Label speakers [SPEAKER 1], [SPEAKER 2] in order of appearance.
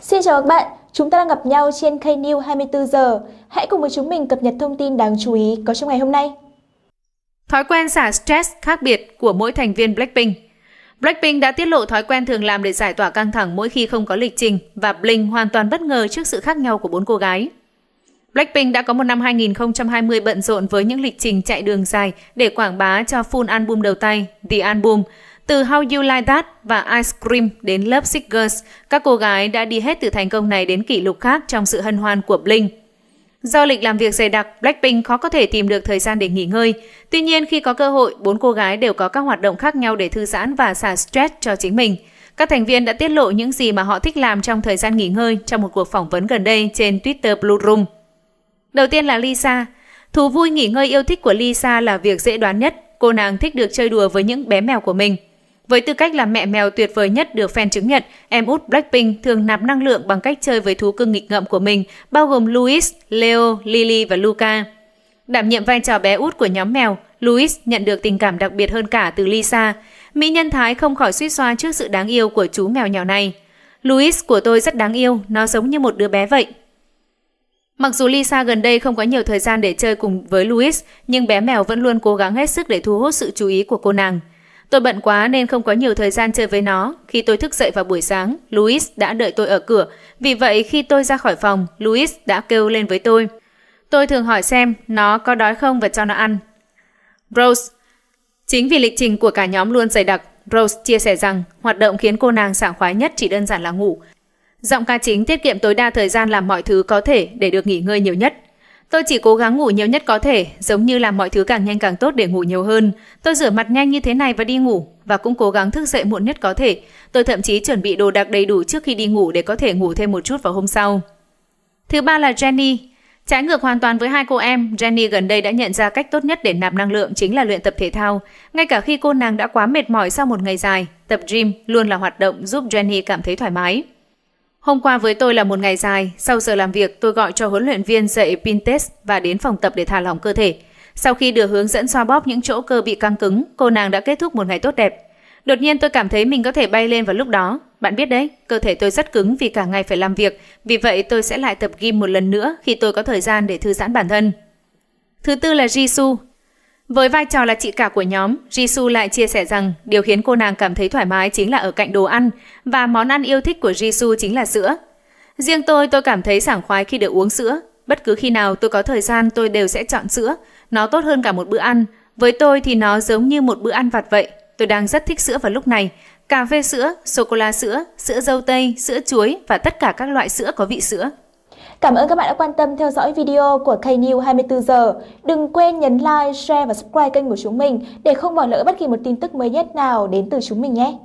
[SPEAKER 1] Xin chào các bạn, chúng ta đang gặp nhau trên KNews 24 giờ. Hãy cùng với chúng mình cập nhật thông tin đáng chú ý có trong ngày hôm nay. Thói quen xả stress khác biệt của mỗi thành viên Blackpink Blackpink đã tiết lộ thói quen thường làm để giải tỏa căng thẳng mỗi khi không có lịch trình và Blink hoàn toàn bất ngờ trước sự khác nhau của bốn cô gái. Blackpink đã có một năm 2020 bận rộn với những lịch trình chạy đường dài để quảng bá cho full album đầu tay The Album, từ How You Like That và Ice Cream đến Love Sick các cô gái đã đi hết từ thành công này đến kỷ lục khác trong sự hân hoan của Blink. Do lịch làm việc dày đặc, Blackpink khó có thể tìm được thời gian để nghỉ ngơi. Tuy nhiên, khi có cơ hội, bốn cô gái đều có các hoạt động khác nhau để thư giãn và xả stress cho chính mình. Các thành viên đã tiết lộ những gì mà họ thích làm trong thời gian nghỉ ngơi trong một cuộc phỏng vấn gần đây trên Twitter Blue Room. Đầu tiên là Lisa. Thú vui nghỉ ngơi yêu thích của Lisa là việc dễ đoán nhất. Cô nàng thích được chơi đùa với những bé mèo của mình. Với tư cách là mẹ mèo tuyệt vời nhất được fan chứng nhận, em út Blackpink thường nạp năng lượng bằng cách chơi với thú cưng nghịch ngợm của mình, bao gồm Louis, Leo, Lily và Luca. Đảm nhiệm vai trò bé út của nhóm mèo, Louis nhận được tình cảm đặc biệt hơn cả từ Lisa. Mỹ nhân Thái không khỏi suy xoa trước sự đáng yêu của chú mèo nhỏ này. Louis của tôi rất đáng yêu, nó giống như một đứa bé vậy. Mặc dù Lisa gần đây không có nhiều thời gian để chơi cùng với Louis, nhưng bé mèo vẫn luôn cố gắng hết sức để thu hút sự chú ý của cô nàng. Tôi bận quá nên không có nhiều thời gian chơi với nó. Khi tôi thức dậy vào buổi sáng, Louis đã đợi tôi ở cửa. Vì vậy khi tôi ra khỏi phòng, Louis đã kêu lên với tôi. Tôi thường hỏi xem nó có đói không và cho nó ăn. Rose Chính vì lịch trình của cả nhóm luôn dày đặc, Rose chia sẻ rằng hoạt động khiến cô nàng sảng khoái nhất chỉ đơn giản là ngủ. Giọng ca chính tiết kiệm tối đa thời gian làm mọi thứ có thể để được nghỉ ngơi nhiều nhất. Tôi chỉ cố gắng ngủ nhiều nhất có thể, giống như làm mọi thứ càng nhanh càng tốt để ngủ nhiều hơn. Tôi rửa mặt nhanh như thế này và đi ngủ, và cũng cố gắng thức dậy muộn nhất có thể. Tôi thậm chí chuẩn bị đồ đạc đầy đủ trước khi đi ngủ để có thể ngủ thêm một chút vào hôm sau. Thứ ba là Jenny. Trái ngược hoàn toàn với hai cô em, Jenny gần đây đã nhận ra cách tốt nhất để nạp năng lượng chính là luyện tập thể thao. Ngay cả khi cô nàng đã quá mệt mỏi sau một ngày dài, tập gym luôn là hoạt động giúp Jenny cảm thấy thoải mái. Hôm qua với tôi là một ngày dài, sau giờ làm việc tôi gọi cho huấn luyện viên dạy pin test và đến phòng tập để thả lỏng cơ thể. Sau khi được hướng dẫn xoa bóp những chỗ cơ bị căng cứng, cô nàng đã kết thúc một ngày tốt đẹp. Đột nhiên tôi cảm thấy mình có thể bay lên vào lúc đó. Bạn biết đấy, cơ thể tôi rất cứng vì cả ngày phải làm việc, vì vậy tôi sẽ lại tập gym một lần nữa khi tôi có thời gian để thư giãn bản thân. Thứ tư là Jisoo, với vai trò là chị cả của nhóm, Jisoo lại chia sẻ rằng điều khiến cô nàng cảm thấy thoải mái chính là ở cạnh đồ ăn và món ăn yêu thích của Jisoo chính là sữa. Riêng tôi tôi cảm thấy sảng khoái khi được uống sữa, bất cứ khi nào tôi có thời gian tôi đều sẽ chọn sữa, nó tốt hơn cả một bữa ăn, với tôi thì nó giống như một bữa ăn vặt vậy. Tôi đang rất thích sữa vào lúc này, cà phê sữa, sô cô la sữa, sữa dâu tây, sữa chuối và tất cả các loại sữa có vị sữa. Cảm ơn các bạn đã quan tâm theo dõi video của KNews 24 giờ. Đừng quên nhấn like, share và subscribe kênh của chúng mình để không bỏ lỡ bất kỳ một tin tức mới nhất nào đến từ chúng mình nhé.